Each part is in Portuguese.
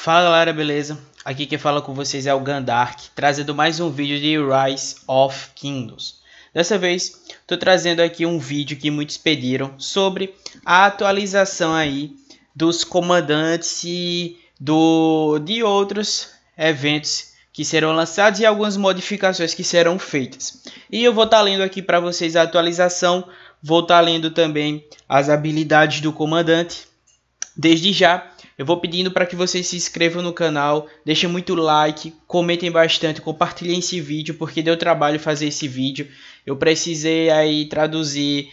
Fala galera, beleza? Aqui quem fala com vocês é o Gandark, trazendo mais um vídeo de Rise of Kingdoms. Dessa vez, estou trazendo aqui um vídeo que muitos pediram sobre a atualização aí dos comandantes e do, de outros eventos que serão lançados e algumas modificações que serão feitas. E eu vou estar tá lendo aqui para vocês a atualização, vou estar tá lendo também as habilidades do comandante, desde já eu vou pedindo para que vocês se inscrevam no canal, deixem muito like, comentem bastante, compartilhem esse vídeo, porque deu trabalho fazer esse vídeo. Eu precisei aí traduzir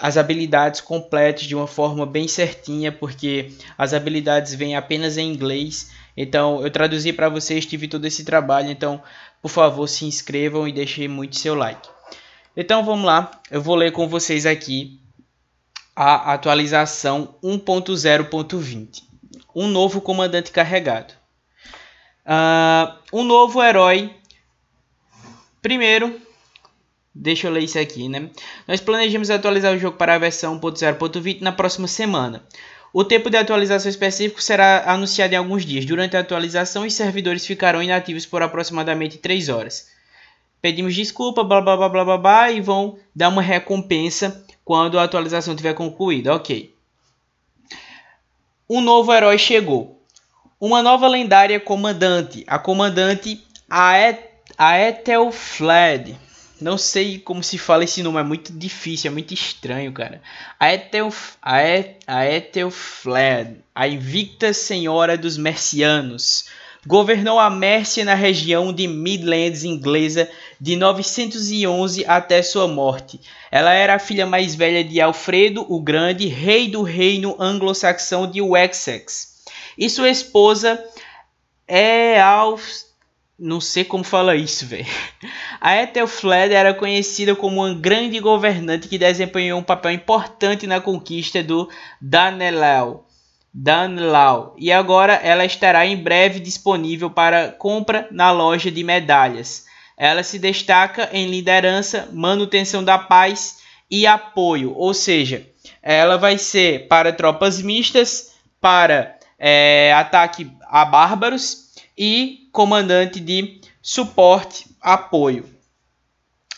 as habilidades completas de uma forma bem certinha, porque as habilidades vêm apenas em inglês. Então, eu traduzi para vocês, tive todo esse trabalho, então, por favor, se inscrevam e deixem muito seu like. Então, vamos lá. Eu vou ler com vocês aqui a atualização 1.0.20 um novo comandante carregado. Uh, um novo herói. Primeiro, deixa eu ler isso aqui, né? Nós planejamos atualizar o jogo para a versão 1.0.20 na próxima semana. O tempo de atualização específico será anunciado em alguns dias. Durante a atualização, os servidores ficarão inativos por aproximadamente 3 horas. Pedimos desculpa, blá blá blá blá blá, blá e vão dar uma recompensa quando a atualização tiver concluída. Ok. Um novo herói chegou. Uma nova lendária comandante, a comandante Aethelflaed. Não sei como se fala esse nome, é muito difícil, é muito estranho, cara. Aetel Aethelflaed, a invicta senhora dos mercianos governou a Mércia na região de Midlands inglesa de 911 até sua morte. Ela era a filha mais velha de Alfredo o Grande, rei do reino anglo-saxão de Wessex. E sua esposa é Alf... Não sei como fala isso, velho. A Ethelfled era conhecida como uma grande governante que desempenhou um papel importante na conquista do Danelal Danlau e agora ela estará em breve disponível para compra na loja de medalhas. Ela se destaca em liderança, manutenção da paz e apoio, ou seja, ela vai ser para tropas mistas, para é, ataque a bárbaros e comandante de suporte, apoio.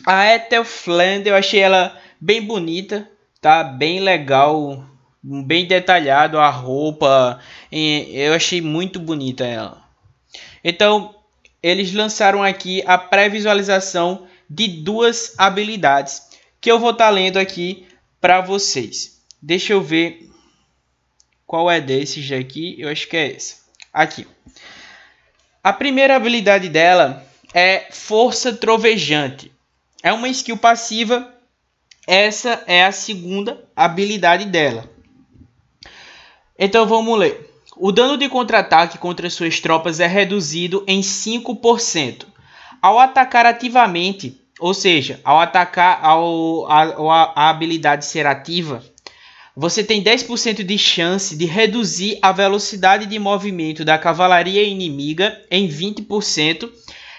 A Ethel Flander, eu achei ela bem bonita, tá? Bem legal bem detalhado a roupa. eu achei muito bonita ela. Então, eles lançaram aqui a pré-visualização de duas habilidades que eu vou estar tá lendo aqui para vocês. Deixa eu ver qual é desses aqui. Eu acho que é esse. Aqui. A primeira habilidade dela é Força Trovejante. É uma skill passiva. Essa é a segunda habilidade dela. Então vamos ler. O dano de contra-ataque contra suas tropas é reduzido em 5%. Ao atacar ativamente, ou seja, ao atacar ao, a, a habilidade ser ativa, você tem 10% de chance de reduzir a velocidade de movimento da cavalaria inimiga em 20%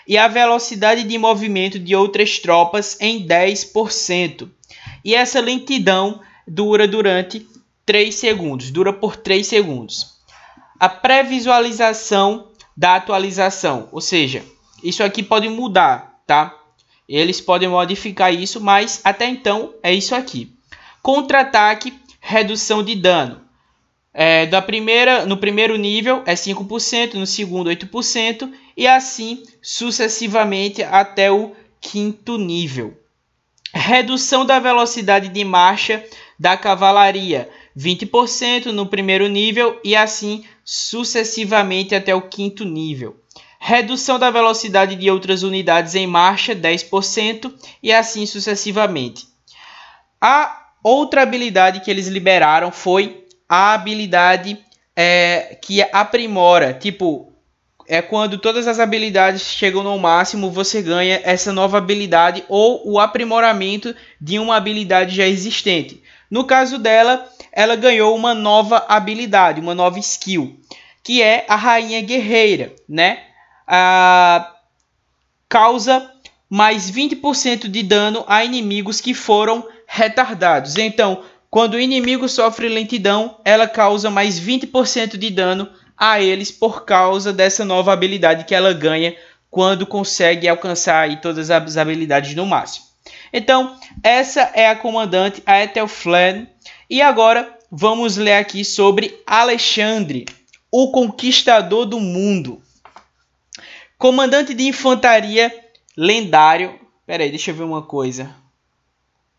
e a velocidade de movimento de outras tropas em 10%. E essa lentidão dura durante 3 segundos, dura por 3 segundos. A pré-visualização da atualização, ou seja, isso aqui pode mudar, tá? Eles podem modificar isso, mas até então é isso aqui. Contra-ataque, redução de dano. É, da primeira, no primeiro nível é 5%, no segundo 8% e assim sucessivamente até o quinto nível. Redução da velocidade de marcha da cavalaria. 20% no primeiro nível e assim sucessivamente até o quinto nível. Redução da velocidade de outras unidades em marcha, 10%, e assim sucessivamente. A outra habilidade que eles liberaram foi a habilidade é, que aprimora. Tipo, é quando todas as habilidades chegam no máximo, você ganha essa nova habilidade ou o aprimoramento de uma habilidade já existente. No caso dela, ela ganhou uma nova habilidade, uma nova skill, que é a rainha guerreira, né? A causa mais 20% de dano a inimigos que foram retardados. Então, quando o inimigo sofre lentidão, ela causa mais 20% de dano a eles por causa dessa nova habilidade que ela ganha quando consegue alcançar aí todas as habilidades no máximo. Então, essa é a comandante, a Ethel E agora vamos ler aqui sobre Alexandre, o conquistador do mundo. Comandante de infantaria lendário. Pera aí, deixa eu ver uma coisa.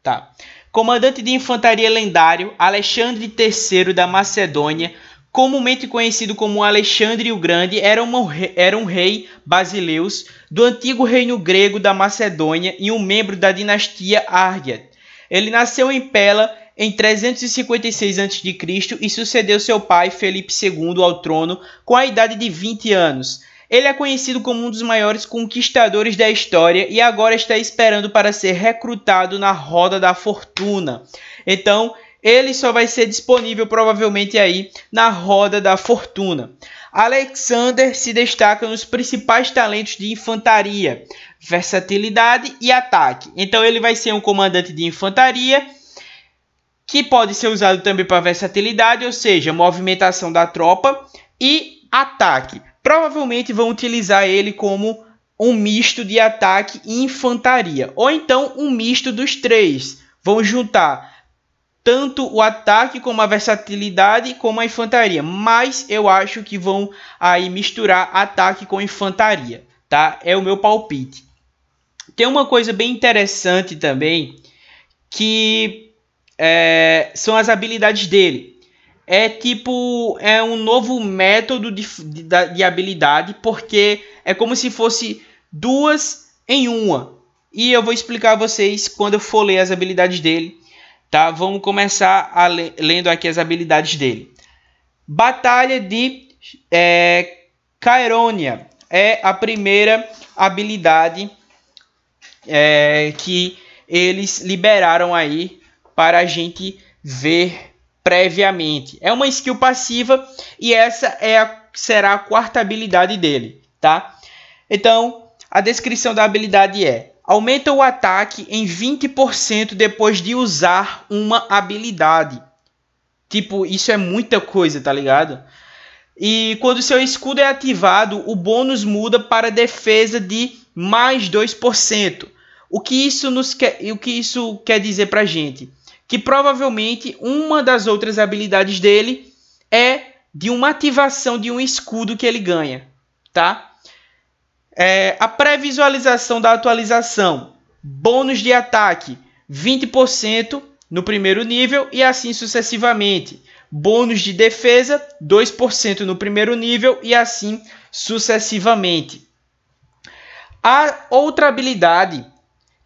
Tá. Comandante de infantaria lendário, Alexandre III da Macedônia comumente conhecido como Alexandre o Grande, era, uma, era um rei basileus do antigo reino grego da Macedônia e um membro da dinastia Árdia. Ele nasceu em Pela em 356 a.C. e sucedeu seu pai Felipe II ao trono com a idade de 20 anos. Ele é conhecido como um dos maiores conquistadores da história e agora está esperando para ser recrutado na roda da fortuna. Então, ele só vai ser disponível provavelmente aí na roda da fortuna. Alexander se destaca nos principais talentos de infantaria, versatilidade e ataque. Então ele vai ser um comandante de infantaria que pode ser usado também para versatilidade, ou seja, movimentação da tropa e ataque. Provavelmente vão utilizar ele como um misto de ataque e infantaria, ou então um misto dos três. Vão juntar tanto o ataque como a versatilidade como a infantaria, mas eu acho que vão aí misturar ataque com infantaria, tá? É o meu palpite. Tem uma coisa bem interessante também que é, são as habilidades dele. É tipo é um novo método de, de, de habilidade porque é como se fosse duas em uma. E eu vou explicar a vocês quando eu for ler as habilidades dele Tá? Vamos começar le lendo aqui as habilidades dele. Batalha de é, Caerônia é a primeira habilidade é, que eles liberaram aí para a gente ver previamente. É uma skill passiva e essa é a, será a quarta habilidade dele, tá? Então, a descrição da habilidade é: aumenta o ataque em 20% depois de usar uma habilidade. Tipo, isso é muita coisa, tá ligado? E quando seu escudo é ativado, o bônus muda para defesa de mais 2%. O que isso nos quer, o que isso quer dizer pra gente? Que provavelmente uma das outras habilidades dele é de uma ativação de um escudo que ele ganha, tá? É, a pré-visualização da atualização, bônus de ataque 20% no primeiro nível e assim sucessivamente. Bônus de defesa 2% no primeiro nível e assim sucessivamente. A outra habilidade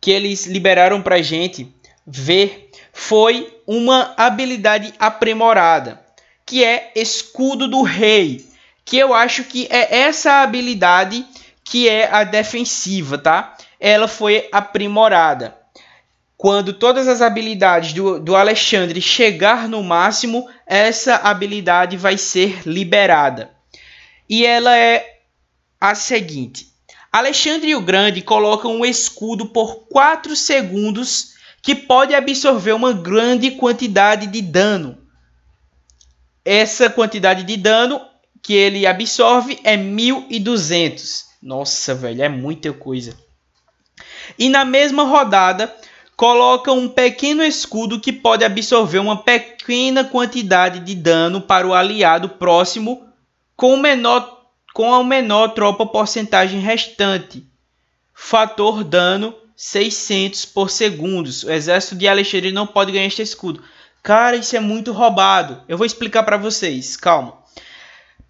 que eles liberaram para gente ver foi uma habilidade aprimorada, que é Escudo do Rei, que eu acho que é essa habilidade que é a defensiva, tá? Ela foi aprimorada. Quando todas as habilidades do, do Alexandre chegar no máximo, essa habilidade vai ser liberada. E ela é a seguinte: Alexandre o Grande coloca um escudo por 4 segundos que pode absorver uma grande quantidade de dano. Essa quantidade de dano que ele absorve é 1200. Nossa, velho, é muita coisa. E na mesma rodada, coloca um pequeno escudo que pode absorver uma pequena quantidade de dano para o aliado próximo com, menor, com a menor tropa porcentagem restante. Fator dano 600 por segundo. O exército de Alexandre não pode ganhar este escudo. Cara, isso é muito roubado. Eu vou explicar para vocês, calma.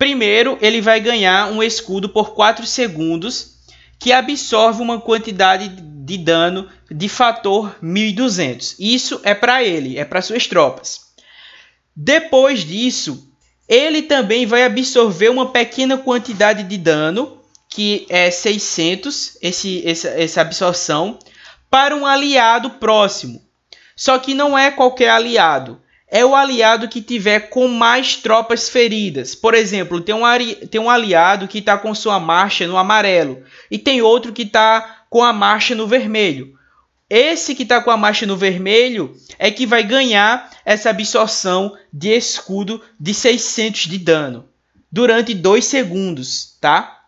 Primeiro, ele vai ganhar um escudo por 4 segundos que absorve uma quantidade de dano de fator 1200. Isso é para ele, é para suas tropas. Depois disso, ele também vai absorver uma pequena quantidade de dano, que é 600, esse, essa, essa absorção, para um aliado próximo. Só que não é qualquer aliado é o aliado que tiver com mais tropas feridas. Por exemplo, tem um, tem um aliado que está com sua marcha no amarelo e tem outro que está com a marcha no vermelho. Esse que está com a marcha no vermelho é que vai ganhar essa absorção de escudo de 600 de dano durante 2 segundos, tá?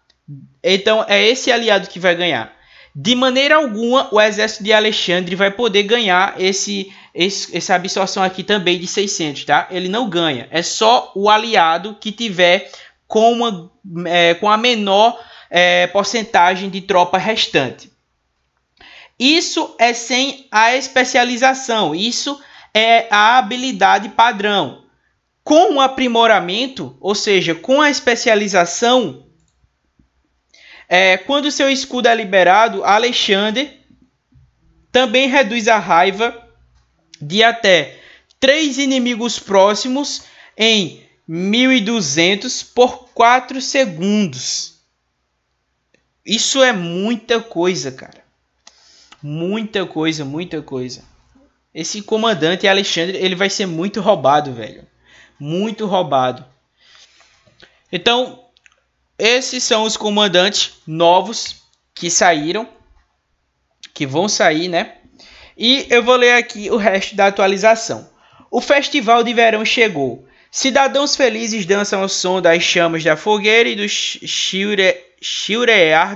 Então é esse aliado que vai ganhar. De maneira alguma, o exército de Alexandre vai poder ganhar esse, esse, essa absorção aqui também de 600, tá? Ele não ganha. É só o aliado que tiver com, uma, é, com a menor é, porcentagem de tropa restante. Isso é sem a especialização. Isso é a habilidade padrão. Com o aprimoramento, ou seja, com a especialização, é, quando seu escudo é liberado, Alexandre também reduz a raiva de até três inimigos próximos em 1200 por 4 segundos. Isso é muita coisa, cara. Muita coisa, muita coisa. Esse comandante Alexandre, ele vai ser muito roubado, velho. Muito roubado. Então, esses são os comandantes novos que saíram, que vão sair, né? E eu vou ler aqui o resto da atualização. O festival de verão chegou. Cidadãos felizes dançam ao som das chamas da fogueira e do churear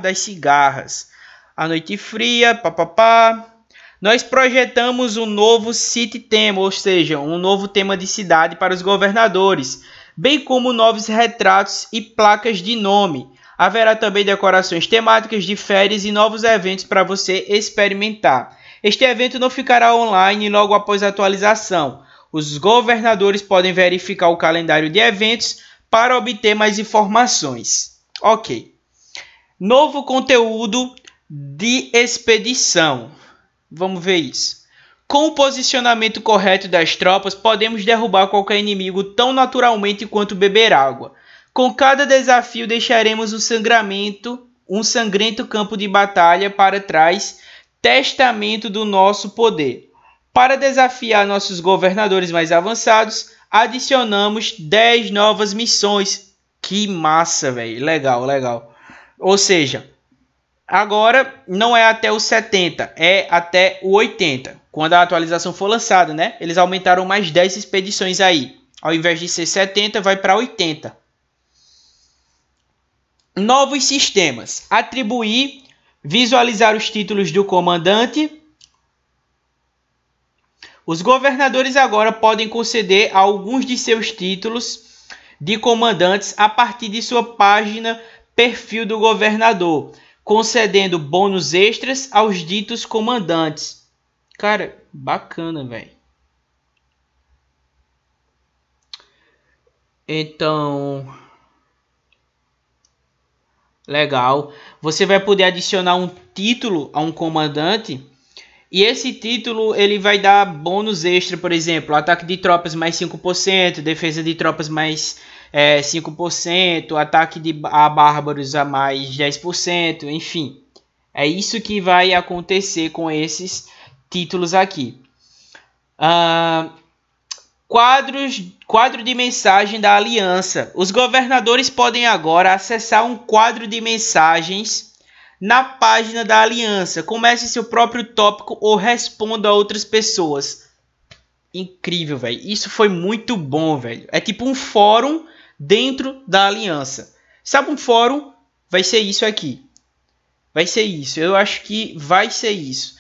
das cigarras. A noite fria, papapá. Nós projetamos um novo City Tema, ou seja, um novo tema de cidade para os governadores, bem como novos retratos e placas de nome. Haverá também decorações temáticas de férias e novos eventos para você experimentar. Este evento não ficará online logo após a atualização. Os governadores podem verificar o calendário de eventos para obter mais informações. Ok. Novo conteúdo de expedição. Vamos ver isso. Com o posicionamento correto das tropas, podemos derrubar qualquer inimigo tão naturalmente quanto beber água. Com cada desafio, deixaremos um sangramento, um sangrento campo de batalha para trás, testamento do nosso poder. Para desafiar nossos governadores mais avançados, adicionamos 10 novas missões. Que massa, velho! Legal, legal. Ou seja, Agora não é até os 70, é até o 80, quando a atualização for lançada, né? Eles aumentaram mais 10 expedições aí. Ao invés de ser 70, vai para 80. Novos sistemas: atribuir, visualizar os títulos do comandante. Os governadores agora podem conceder alguns de seus títulos de comandantes a partir de sua página perfil do governador concedendo bônus extras aos ditos comandantes. Cara, bacana, velho. Então, legal. Você vai poder adicionar um título a um comandante e esse título ele vai dar bônus extra, por exemplo, ataque de tropas mais 5%, defesa de tropas mais é, 5%, ataque de, a bárbaros a mais 10%, enfim. É isso que vai acontecer com esses títulos aqui. Uh, quadros, quadro de mensagem da aliança. Os governadores podem agora acessar um quadro de mensagens na página da aliança. Comece seu próprio tópico ou responda a outras pessoas. Incrível, velho. Isso foi muito bom, velho. É tipo um fórum dentro da aliança. Sabe um fórum? Vai ser isso aqui. Vai ser isso. Eu acho que vai ser isso.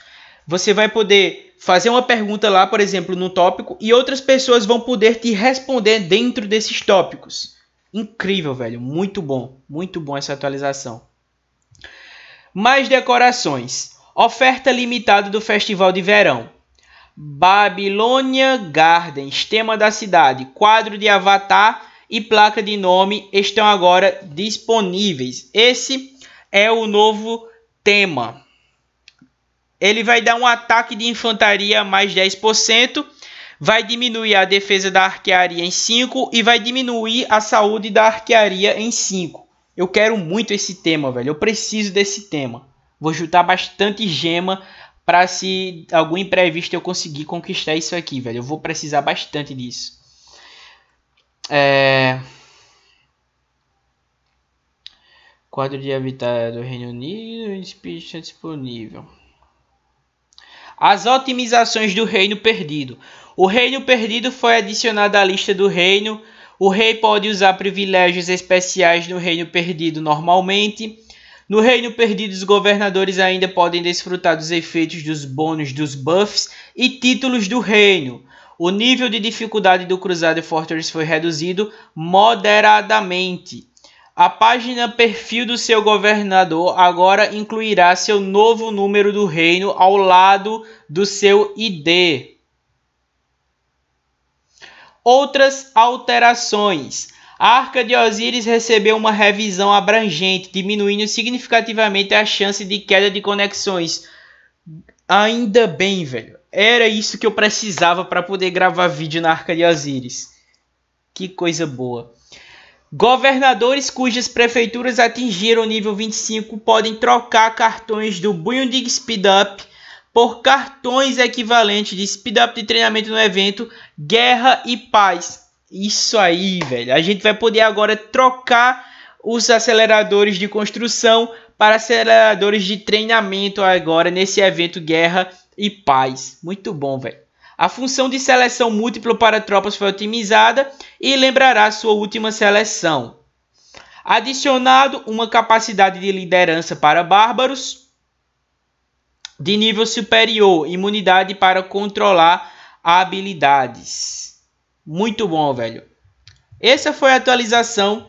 Você vai poder fazer uma pergunta lá, por exemplo, no tópico, e outras pessoas vão poder te responder dentro desses tópicos. Incrível, velho. Muito bom. Muito bom essa atualização. Mais decorações. Oferta limitada do Festival de Verão. Babilônia Gardens, tema da cidade, quadro de Avatar e placa de nome estão agora disponíveis. Esse é o novo tema. Ele vai dar um ataque de infantaria mais 10%, vai diminuir a defesa da arquearia em 5 e vai diminuir a saúde da arquearia em 5. Eu quero muito esse tema, velho. Eu preciso desse tema. Vou juntar bastante gema para se algum imprevisto eu conseguir conquistar isso aqui, velho. Eu vou precisar bastante disso. É... Quadro de habitat do Reino Unido espírito disponível. As otimizações do Reino Perdido. O Reino Perdido foi adicionado à lista do Reino. O rei pode usar privilégios especiais no Reino Perdido normalmente. No Reino Perdido, os governadores ainda podem desfrutar dos efeitos dos bônus dos buffs e títulos do reino. O nível de dificuldade do Crusader Fortress foi reduzido moderadamente. A página perfil do seu governador agora incluirá seu novo número do reino ao lado do seu ID. Outras alterações. A Arca de Osiris recebeu uma revisão abrangente, diminuindo significativamente a chance de queda de conexões. Ainda bem, velho era isso que eu precisava para poder gravar vídeo na Arca de Osíris. Que coisa boa. Governadores cujas prefeituras atingiram o nível 25 podem trocar cartões do Bundig Speed Up por cartões equivalentes de Speed Up de treinamento no evento Guerra e Paz. Isso aí, velho. A gente vai poder agora trocar os aceleradores de construção para aceleradores de treinamento agora nesse evento Guerra e paz. Muito bom, velho. A função de seleção múltipla para tropas foi otimizada e lembrará sua última seleção. Adicionado uma capacidade de liderança para bárbaros de nível superior, imunidade para controlar habilidades. Muito bom, velho. Essa foi a atualização.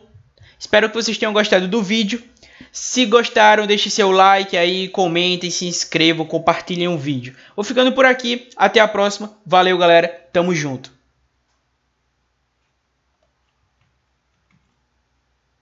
Espero que vocês tenham gostado do vídeo. Se gostaram, deixe seu like aí, comentem, se inscrevam, compartilhem o vídeo. Vou ficando por aqui, até a próxima. Valeu, galera. Tamo junto.